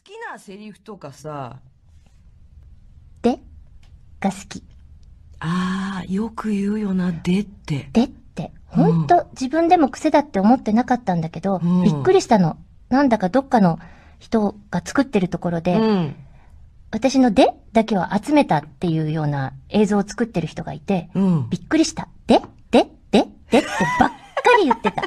好きなセリフとかさ。でが好き。ああ、よく言うよな、でって。でって。ほんと、自分でも癖だって思ってなかったんだけど、うん、びっくりしたの。なんだかどっかの人が作ってるところで、うん、私のでだけを集めたっていうような映像を作ってる人がいて、うん、びっくりした。で、で、で、でってばっかり言ってた。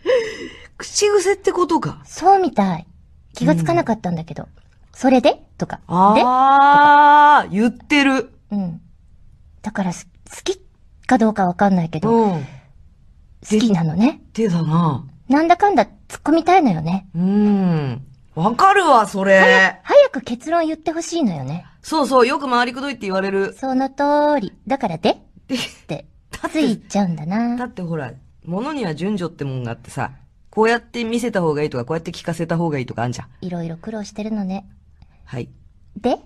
口癖ってことか。そうみたい。気がつかなかったんだけど、それでとか、でああ、言ってる。うん。だから好きかどうかわかんないけど、好うん。きなのね。手だな。なんだかんだ突っ込みたいのよね。うん。わかるわ、それ。早く結論言ってほしいのよね。そうそう、よく回りくどいって言われる。その通り。だからでって、ついちゃうんだな。だってほら、物には順序ってもんがあってさ、こうやって見せた方がいいとか、こうやって聞かせた方がいいとかあんじゃん。いろいろ苦労してるのね。はい。で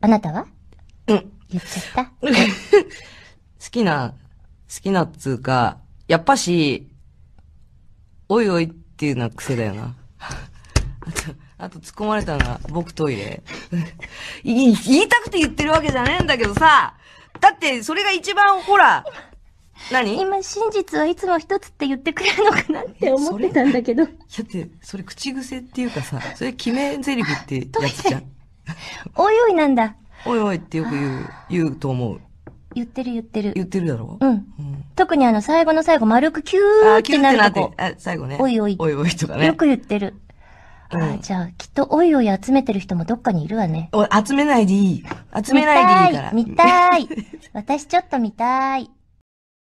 あなたはうん。言っちゃった。好きな、好きなっつうか、やっぱし、おいおいっていうのは癖だよな。あと、あと突っ込まれたのは僕トイレ。言いたくて言ってるわけじゃねえんだけどさ、だってそれが一番ほら、何今真実はいつも一つって言ってくれるのかなって思ってたんだけど。だって、それ口癖っていうかさ、それ決め台詞ってやつじゃん。おいおいなんだ。おいおいってよく言う、言うと思う。言ってる言ってる。言ってるだろうん。うん、特にあの、最後の最後、丸くキューってなるとこ。あ、最後ね。おいおい。おいおいとかね。よく言ってる。あじゃあ、きっと、おいおい集めてる人もどっかにいるわね。お集めないでいい。集めないでいいから。見た見たい私ちょっと見たい。